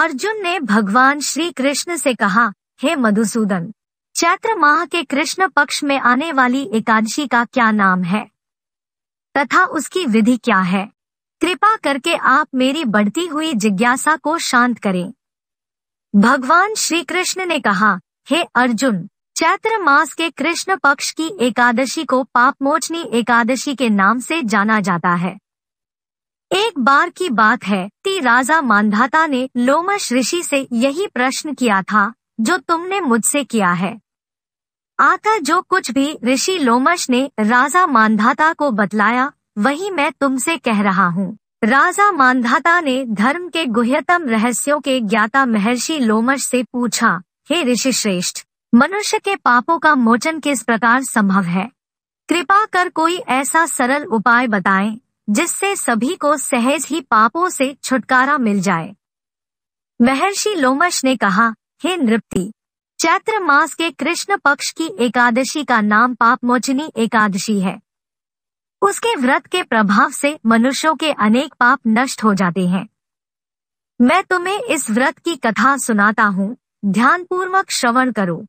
अर्जुन ने भगवान श्री कृष्ण से कहा हे मधुसूदन चैत्र माह के कृष्ण पक्ष में आने वाली एकादशी का क्या नाम है तथा उसकी विधि क्या है कृपा करके आप मेरी बढ़ती हुई जिज्ञासा को शांत करें भगवान श्री कृष्ण ने कहा हे अर्जुन चैत्र मास के कृष्ण पक्ष की एकादशी को पापमोचनी एकादशी के नाम से जाना जाता है एक बार की बात है ती राजा मानधाता ने लोमश ऋषि से यही प्रश्न किया था जो तुमने मुझसे किया है आकर जो कुछ भी ऋषि लोमश ने राजा मानधाता को बतलाया वही मैं तुमसे कह रहा हूँ राजा मानधाता ने धर्म के गुह्यतम रहस्यों के ज्ञाता महर्षि लोमश से पूछा हे ऋषि श्रेष्ठ मनुष्य के पापों का मोचन किस प्रकार संभव है कृपा कर कोई ऐसा सरल उपाय बताएं जिससे सभी को सहज ही पापों से छुटकारा मिल जाए महर्षि लोमश ने कहा हे नृप्ति चैत्र मास के कृष्ण पक्ष की एकादशी का नाम पापमोचनी एकादशी है उसके व्रत के प्रभाव से मनुष्यों के अनेक पाप नष्ट हो जाते हैं मैं तुम्हें इस व्रत की कथा सुनाता हूँ ध्यानपूर्वक श्रवण करो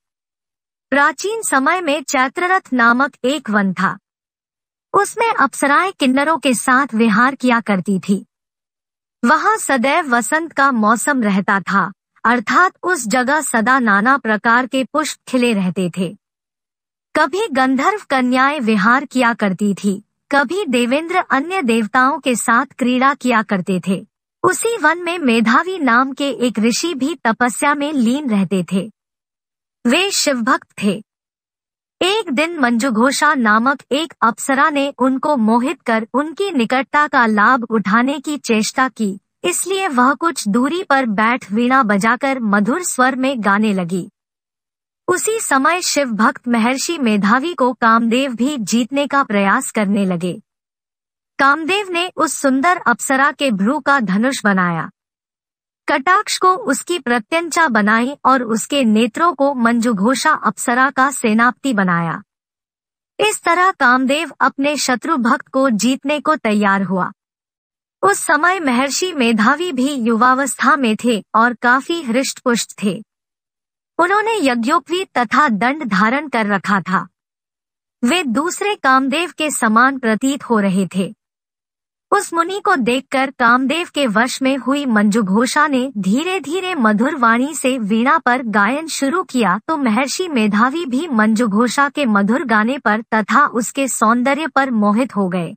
प्राचीन समय में चैत्ररथ नामक एक वन था उसमें अप्सराए किन्नरों के साथ विहार किया करती थी वहां सदैव वसंत का मौसम रहता था अर्थात उस जगह सदा नाना प्रकार के पुष्प खिले रहते थे कभी गंधर्व कन्याएं विहार किया करती थी कभी देवेंद्र अन्य देवताओं के साथ क्रीड़ा किया करते थे उसी वन में मेधावी नाम के एक ऋषि भी तपस्या में लीन रहते थे वे शिवभक्त थे एक दिन मंजू घोषा नामक एक अप्सरा ने उनको मोहित कर उनकी निकटता का लाभ उठाने की चेष्टा की इसलिए वह कुछ दूरी पर बैठ वीणा बजाकर मधुर स्वर में गाने लगी उसी समय शिव भक्त महर्षि मेधावी को कामदेव भी जीतने का प्रयास करने लगे कामदेव ने उस सुंदर अप्सरा के भ्रू का धनुष बनाया कटाक्ष को उसकी प्रत्यंचा बनाई और उसके नेत्रों को मंजुघोषा अप्सरा का सेनापति बनाया इस तरह कामदेव अपने शत्रु भक्त को जीतने को तैयार हुआ उस समय महर्षि मेधावी भी युवावस्था में थे और काफी हृष्टपुष्ट थे उन्होंने यज्ञोपवी तथा दंड धारण कर रखा था वे दूसरे कामदेव के समान प्रतीत हो रहे थे उस मुनि को देखकर कामदेव के वश में हुई मंजू घोषा ने धीरे धीरे मधुर वाणी से वीणा पर गायन शुरू किया तो महर्षि मेधावी भी मंजू घोषा के मधुर गाने पर तथा उसके सौंदर्य पर मोहित हो गए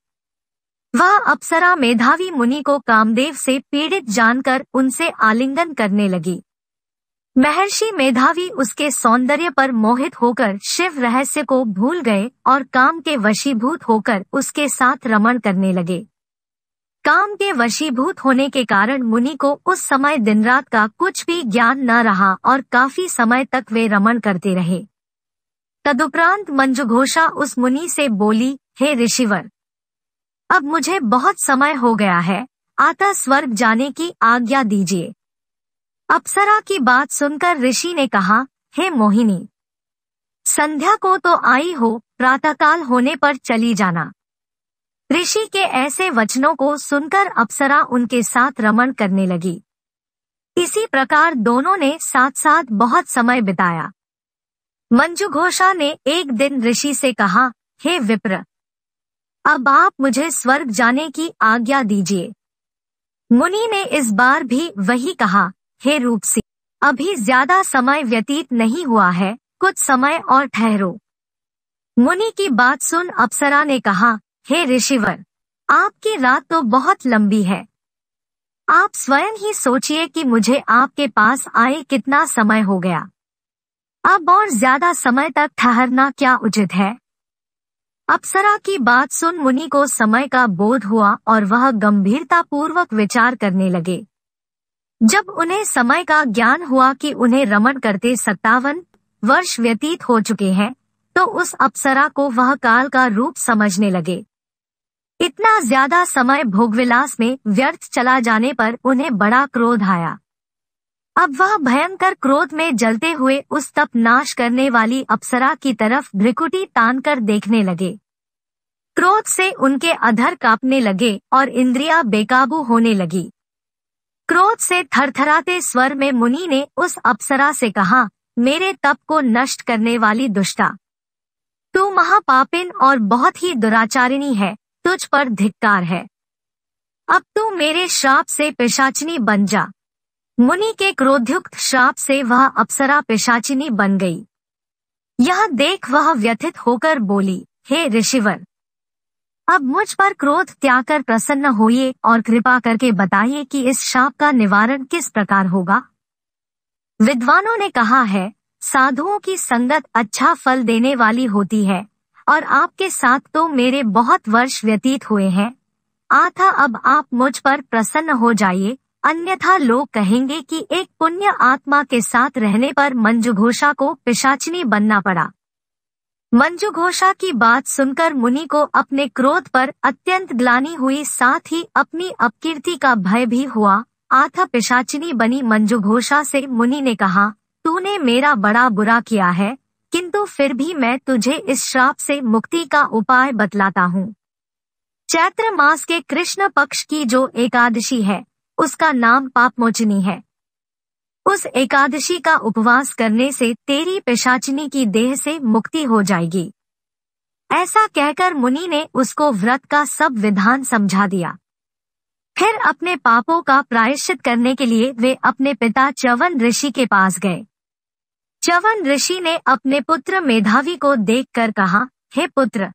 वह अप्सरा मेधावी मुनि को कामदेव से पीड़ित जानकर उनसे आलिंगन करने लगी महर्षि मेधावी उसके सौंदर्य पर मोहित होकर शिव रहस्य को भूल गए और काम के वशीभूत होकर उसके साथ रमण करने लगे काम के वशीभूत होने के कारण मुनि को उस समय दिन रात का कुछ भी ज्ञान न रहा और काफी समय तक वे रमण करते रहे तदुपरांत मंजुघोषा उस मुनि से बोली हे ऋषिवर अब मुझे बहुत समय हो गया है आता स्वर्ग जाने की आज्ञा दीजिए अप्सरा की बात सुनकर ऋषि ने कहा हे मोहिनी संध्या को तो आई हो प्रातःकाल होने पर चली जाना ऋषि के ऐसे वचनों को सुनकर अप्सरा उनके साथ रमण करने लगी इसी प्रकार दोनों ने साथ साथ बहुत समय बिताया मंजू घोषा ने एक दिन ऋषि से कहा हे विप्र अब आप मुझे स्वर्ग जाने की आज्ञा दीजिए मुनि ने इस बार भी वही कहा हे रूपसी अभी ज्यादा समय व्यतीत नहीं हुआ है कुछ समय और ठहरो मुनि की बात सुन अप्सरा ने कहा हे ऋषिवर आपकी रात तो बहुत लंबी है आप स्वयं ही सोचिए कि मुझे आपके पास आए कितना समय हो गया अब और ज्यादा समय तक ठहरना क्या उचित है अप्सरा की बात सुन मुनि को समय का बोध हुआ और वह गंभीरता पूर्वक विचार करने लगे जब उन्हें समय का ज्ञान हुआ कि उन्हें रमण करते सत्तावन वर्ष व्यतीत हो चुके हैं तो उस अप्सरा को वह काल का रूप समझने लगे इतना ज्यादा समय भोगविलास में व्यर्थ चला जाने पर उन्हें बड़ा क्रोध आया अब वह भयंकर क्रोध में जलते हुए उस तप नाश करने वाली अप्सरा की तरफ भ्रिकुटी तान कर देखने लगे क्रोध से उनके अधर कांपने लगे और इंद्रिया बेकाबू होने लगी क्रोध से थरथराते स्वर में मुनि ने उस अप्सरा से कहा मेरे तप को नष्ट करने वाली दुष्टा तू महापापिन और बहुत ही दुराचारिणी है तुझ पर धिक्कार है अब तू मेरे श्राप से पिशाचिनी बन जा मुनि के क्रोधयुक्त श्राप से वह अप्सरा पिशाचिनी बन गई यह देख वह व्यथित होकर बोली हे ऋषिवर अब मुझ पर क्रोध त्याग कर प्रसन्न होइए और कृपा करके बताइए कि इस शाप का निवारण किस प्रकार होगा विद्वानों ने कहा है साधुओं की संगत अच्छा फल देने वाली होती है और आपके साथ तो मेरे बहुत वर्ष व्यतीत हुए हैं आथा अब आप मुझ पर प्रसन्न हो जाइए अन्यथा लोग कहेंगे कि एक पुण्य आत्मा के साथ रहने पर मंजुघोषा को पिशाचनी बनना पड़ा मंजुघोषा की बात सुनकर मुनि को अपने क्रोध पर अत्यंत ग्लानी हुई साथ ही अपनी अपकीर्ति का भय भी हुआ आथा पिशाचिनी बनी मंजुघोषा से मुनि ने कहा तूने मेरा बड़ा बुरा किया है फिर भी मैं तुझे इस श्राप से मुक्ति का उपाय बतलाता हूँ चैत्र मास के कृष्ण पक्ष की जो एकादशी है उसका नाम पापमोचनी है उस एकादशी का उपवास करने से तेरी पिशाचिनी की देह से मुक्ति हो जाएगी ऐसा कहकर मुनि ने उसको व्रत का सब विधान समझा दिया फिर अपने पापों का प्रायश्चित करने के लिए वे अपने पिता च्यवन ऋषि के पास गए चवन ऋषि ने अपने पुत्र मेधावी को देखकर कहा हे पुत्र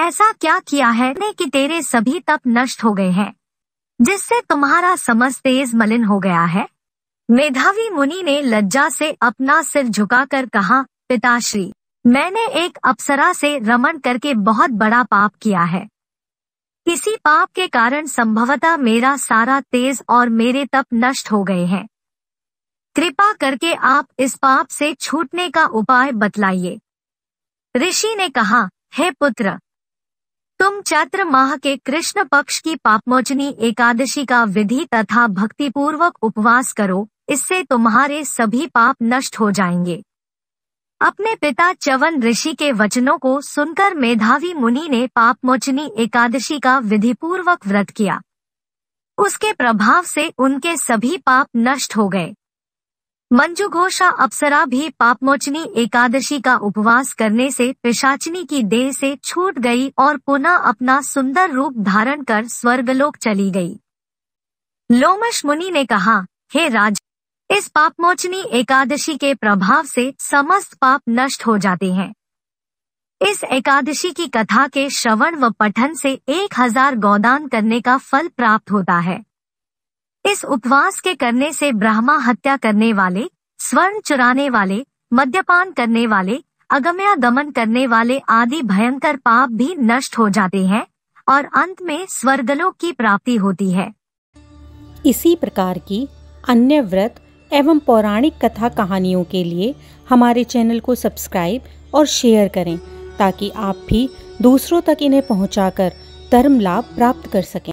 ऐसा क्या किया है ने कि तेरे सभी तप नष्ट हो गए हैं जिससे तुम्हारा समझ तेज मलिन हो गया है मेधावी मुनि ने लज्जा से अपना सिर झुकाकर कहा पिताश्री मैंने एक अप्सरा से रमन करके बहुत बड़ा पाप किया है इसी पाप के कारण संभवतः मेरा सारा तेज और मेरे तप नष्ट हो गए हैं कृपा करके आप इस पाप से छूटने का उपाय बतलाइए ऋषि ने कहा हे पुत्र तुम चैत्र माह के कृष्ण पक्ष की पापमोचनी एकादशी का विधि तथा भक्तिपूर्वक उपवास करो इससे तुम्हारे सभी पाप नष्ट हो जाएंगे अपने पिता चवन ऋषि के वचनों को सुनकर मेधावी मुनि ने पापमोचनी एकादशी का विधिपूर्वक व्रत किया उसके प्रभाव से उनके सभी पाप नष्ट हो गए मंजू घोषा अप्सरा भी पापमोचनी एकादशी का उपवास करने से पिशाचनी की देह से छूट गई और पुनः अपना सुंदर रूप धारण कर स्वर्गलोक चली गई लोमश मुनि ने कहा हे राज इस पापमोचनी एकादशी के प्रभाव से समस्त पाप नष्ट हो जाते हैं इस एकादशी की कथा के श्रवण व पठन से एक हजार गोदान करने का फल प्राप्त होता है इस उपवास के करने से ब्राह्मा हत्या करने वाले स्वर्ण चुराने वाले मद्यपान करने वाले अगम्या गमन करने वाले आदि भयंकर पाप भी नष्ट हो जाते हैं और अंत में स्वर्गलोक की प्राप्ति होती है इसी प्रकार की अन्य व्रत एवं पौराणिक कथा कहानियों के लिए हमारे चैनल को सब्सक्राइब और शेयर करें ताकि आप भी दूसरों तक इन्हें पहुंचाकर धर्म लाभ प्राप्त कर सकें